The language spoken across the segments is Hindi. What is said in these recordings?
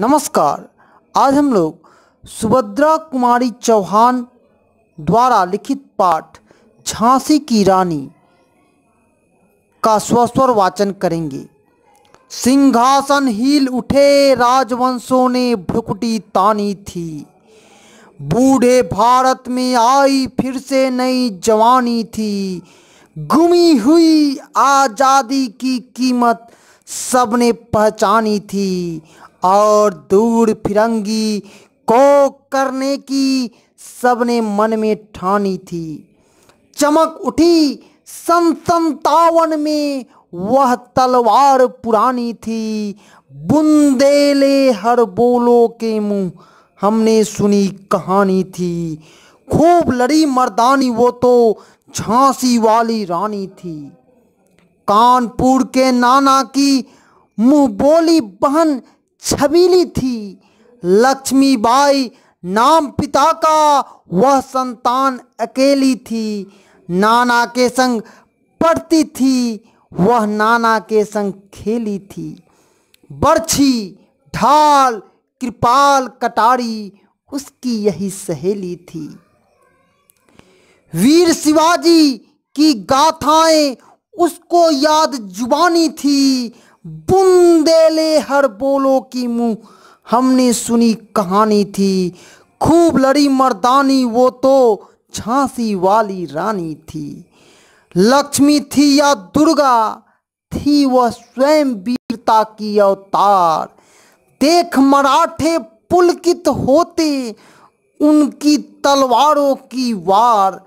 नमस्कार आज हम लोग सुभद्रा कुमारी चौहान द्वारा लिखित पाठ झांसी की रानी का स्वस्वर वाचन करेंगे सिंहासन हील उठे राजवंशों ने भ्रुकुटी तानी थी बूढ़े भारत में आई फिर से नई जवानी थी गुमी हुई आज़ादी की कीमत सबने पहचानी थी और दूर फिरंगी को करने की सबने मन में ठानी थी चमक उठी संतावन में वह तलवार पुरानी थी बुंदेले हर बोलो के मुंह हमने सुनी कहानी थी खूब लड़ी मर्दानी वो तो झांसी वाली रानी थी कानपुर के नाना की मुंह बोली बहन छबीली थी लक्ष्मीबाई नाम पिता का वह संतान अकेली थी नाना के संग पढ़ती थी वह नाना के संग खेली थी बर्छी ढाल कृपाल कटारी उसकी यही सहेली थी वीर शिवाजी की गाथाएं उसको याद जुबानी थी बुंदेले हर बोलो की मुंह हमने सुनी कहानी थी खूब लड़ी मर्दानी वो तो झांसी वाली रानी थी लक्ष्मी थी या दुर्गा थी वह स्वयं वीरता की अवतार देख मराठे पुलकित होते उनकी तलवारों की वार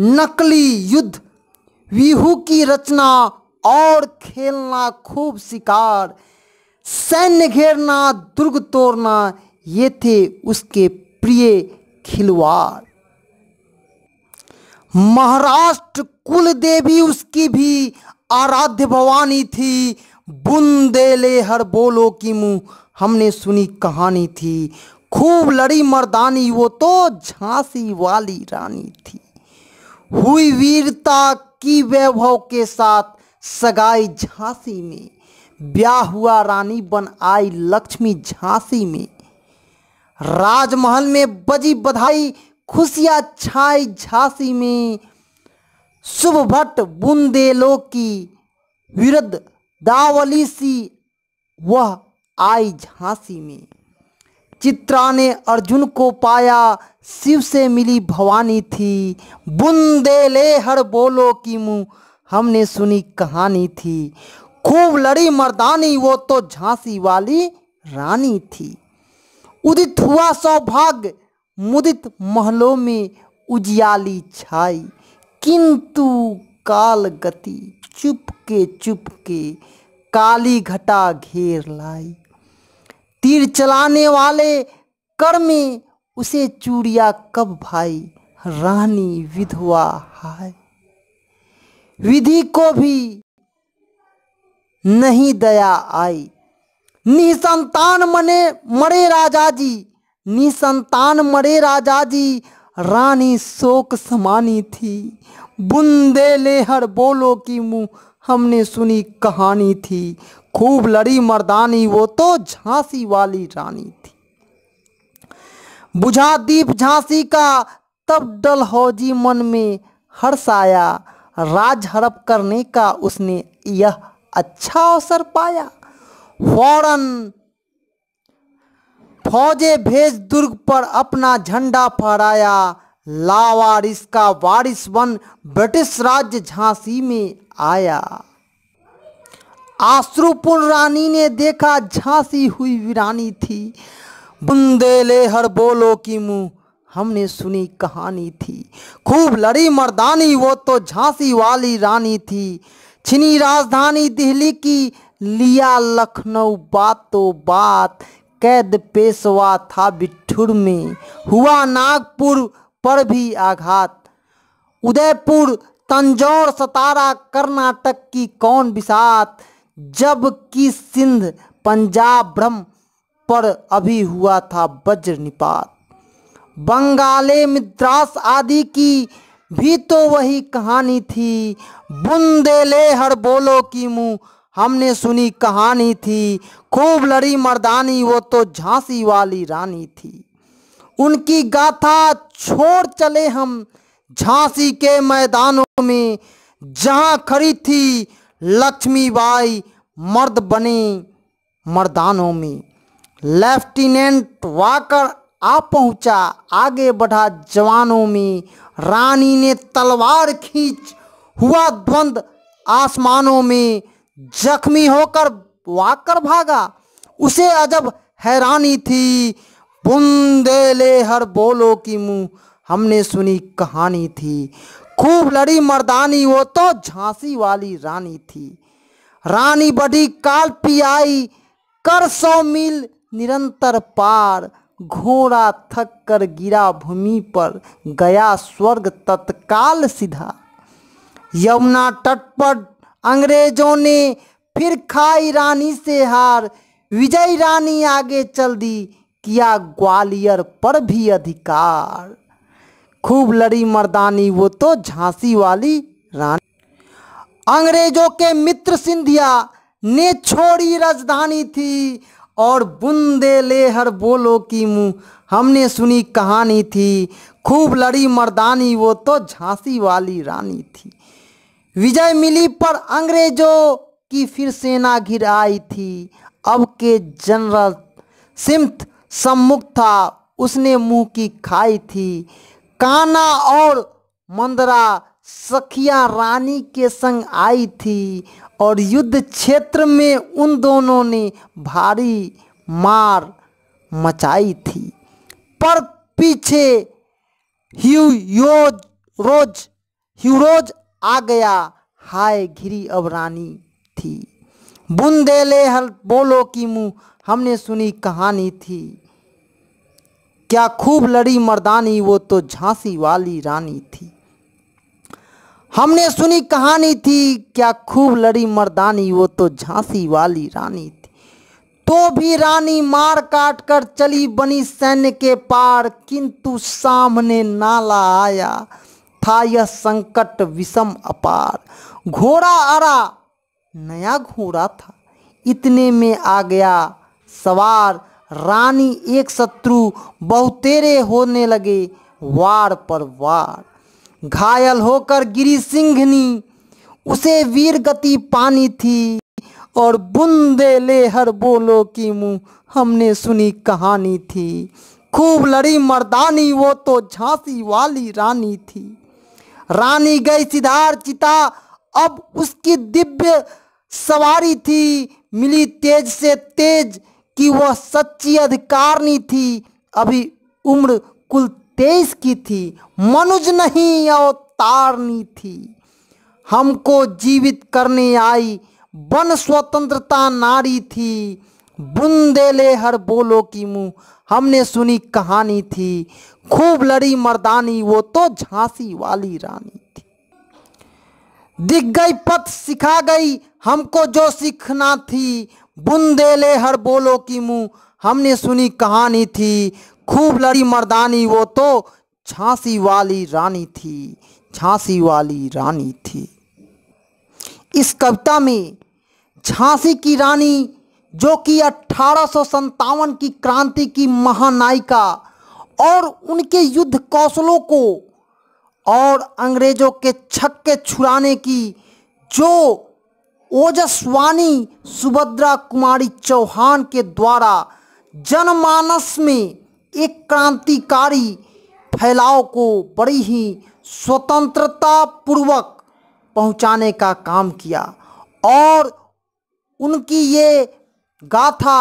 नकली युद्ध विहू की रचना और खेलना खूब शिकार सैन्य घेरना दुर्ग तोड़ना ये थे उसके प्रिय खिलवाड़ महाराष्ट्र कुल देवी उसकी भी आराध्य भवानी थी बुंदेले हर बोलो की मुंह हमने सुनी कहानी थी खूब लड़ी मर्दानी वो तो झांसी वाली रानी थी हुई वीरता की वैभव के साथ सगाई झांसी में ब्याह हुआ रानी बन आई लक्ष्मी झांसी में राजमहल में बजी बधाई खुशियां छाई झांसी में शुभ भट्ट बुंदेलो की विरुद्ध दावली सी वह आई झांसी में चित्रा ने अर्जुन को पाया शिव से मिली भवानी थी बुंदेले हर बोलो की मुँह हमने सुनी कहानी थी खूब लड़ी मर्दानी वो तो झांसी वाली रानी थी उदित हुआ सौभाग्य मुदित महलों में उजियाली छाई किंतु काल गति चुपके चुपके काली घटा घेर लाई तीर चलाने वाले कर्मी उसे चूड़िया कब भाई रानी विधवा हाय विधि को भी नहीं दया आई निसंतान मने मरे राजा जी निसंतान मरे राजा जी रानी शोक समानी थी बुंदे लेहर बोलो की मुंह हमने सुनी कहानी थी खूब लड़ी मर्दानी वो तो झांसी वाली रानी थी बुझा दीप झांसी का तब डल डलहौजी मन में हर्ष आया राज हड़प करने का उसने यह अच्छा अवसर पाया फौरन फौजे भेज दुर्ग पर अपना झंडा फहराया लावारिस का वारिस बन ब्रिटिश राज्य झांसी में आया आश्रुपूर्ण रानी ने देखा झांसी हुई वीरानी थी बुंदेले हर बोलो की मुंह हमने सुनी कहानी थी खूब लड़ी मर्दानी वो तो झांसी वाली रानी थी छिनी राजधानी दिल्ली की लिया लखनऊ बात तो बात कैद पेशवा था बिठुर में हुआ नागपुर पर भी आघात उदयपुर तंजौर सतारा कर्नाटक की कौन बिसात जबकि सिंध पंजाब ब्रह्म पर अभी हुआ था वज्र निपात बंगाले मद्रास आदि की भी तो वही कहानी थी बुंदेले हर बोलो की मुँह हमने सुनी कहानी थी खूब लड़ी मर्दानी वो तो झांसी वाली रानी थी उनकी गाथा छोड़ चले हम झांसी के मैदानों में जहां खड़ी थी लक्ष्मीबाई मर्द बने मर्दानों में लेफ्टिनेंट वाकर आ पहुंचा आगे बढ़ा जवानों में रानी ने तलवार खींच हुआ द्वंद आसमानों में जख्मी होकर वाकर भागा उसे अजब हैरानी थी बुंदेले हर बोलो की मुंह हमने सुनी कहानी थी खूब लड़ी मर्दानी वो तो झांसी वाली रानी थी रानी बढ़ी काल पियाई कर सौ मील निरंतर पार घोड़ा थक कर गिरा भूमि पर गया स्वर्ग तत्काल सीधा यमुना तट पर अंग्रेजों ने फिर खाई रानी से हार विजय रानी आगे चल दी किया ग्वालियर पर भी अधिकार खूब लड़ी मर्दानी वो तो झांसी वाली रानी अंग्रेजों के मित्र सिंधिया ने छोड़ी राजधानी थी और बुंदे ले हर बोलो की मुँह हमने सुनी कहानी थी खूब लड़ी मर्दानी वो तो झांसी वाली रानी थी विजय मिली पर अंग्रेजों की फिर सेना घिर आई थी अब के जनरल सिमत सम्मुख था उसने मुंह की खाई थी काना और मंदरा सखिया रानी के संग आई थी और युद्ध क्षेत्र में उन दोनों ने भारी मार मचाई थी पर पीछे ह्यूयोज रोज ह्यूरोज आ गया हाय घिरी अब रानी थी बुंदेले हल बोलो कि मुँह हमने सुनी कहानी थी क्या खूब लड़ी मर्दानी वो तो झांसी वाली रानी थी हमने सुनी कहानी थी क्या खूब लड़ी मर्दानी वो तो झांसी वाली रानी थी तो भी रानी मार काट कर चली बनी सैन्य के पार किंतु सामने नाला आया था यह संकट विषम अपार घोड़ा अरा नया घोड़ा था इतने में आ गया सवार रानी एक शत्रु बहुतेरे होने लगे वार पर वार घायल होकर गिरी सिंघनी उसे वीर गति पानी थी और बुंदे ले हर बोलो की मुँह हमने सुनी कहानी थी खूब लड़ी मर्दानी वो तो झांसी वाली रानी थी रानी गई सिधार चिता अब उसकी दिव्य सवारी थी मिली तेज से तेज कि वह सच्ची अधिकारनी थी अभी उम्र कुल तेईस की थी मनुज नहीं अवतारनी थी हमको जीवित करने आई वन स्वतंत्रता नारी थी बुंदेले हर बोलो की मुँह हमने सुनी कहानी थी खूब लड़ी मर्दानी वो तो झांसी वाली रानी थी दिख गई पथ सिखा गई हमको जो सीखना थी बुंदेले हर बोलो की मुँह हमने सुनी कहानी थी खूब लड़ी मर्दानी वो तो झांसी वाली रानी थी झांसी वाली रानी थी इस कविता में झांसी की रानी जो कि अट्ठारह की क्रांति की महानायिका और उनके युद्ध कौशलों को और अंग्रेजों के छक्के छुड़ाने की जो ओजस्वानी सुभद्रा कुमारी चौहान के द्वारा जनमानस में एक क्रांतिकारी फैलाव को बड़ी ही स्वतंत्रता पूर्वक पहुंचाने का काम किया और उनकी ये गाथा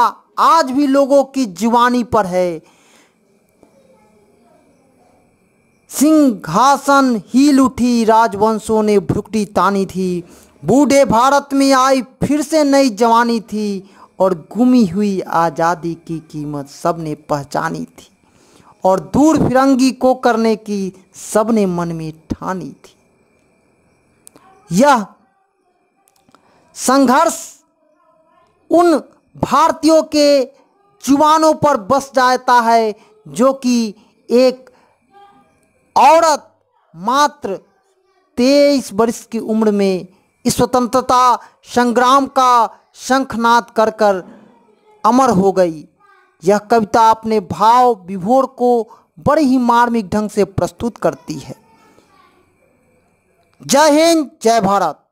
आज भी लोगों की जीवानी पर है सिंहासन ही लुठी राजवंशों ने भुकटी तानी थी बूढ़े भारत में आई फिर से नई जवानी थी और गुमी हुई आज़ादी की कीमत सब ने पहचानी थी और दूर फिरंगी को करने की सब ने मन में ठानी थी यह संघर्ष उन भारतीयों के जुबानों पर बस जाता है जो कि एक औरत मात्र तेईस वर्ष की उम्र में स्वतंत्रता संग्राम का शंखनाद कर कर अमर हो गई यह कविता अपने भाव विभोर को बड़े ही मार्मिक ढंग से प्रस्तुत करती है जय हिंद जय भारत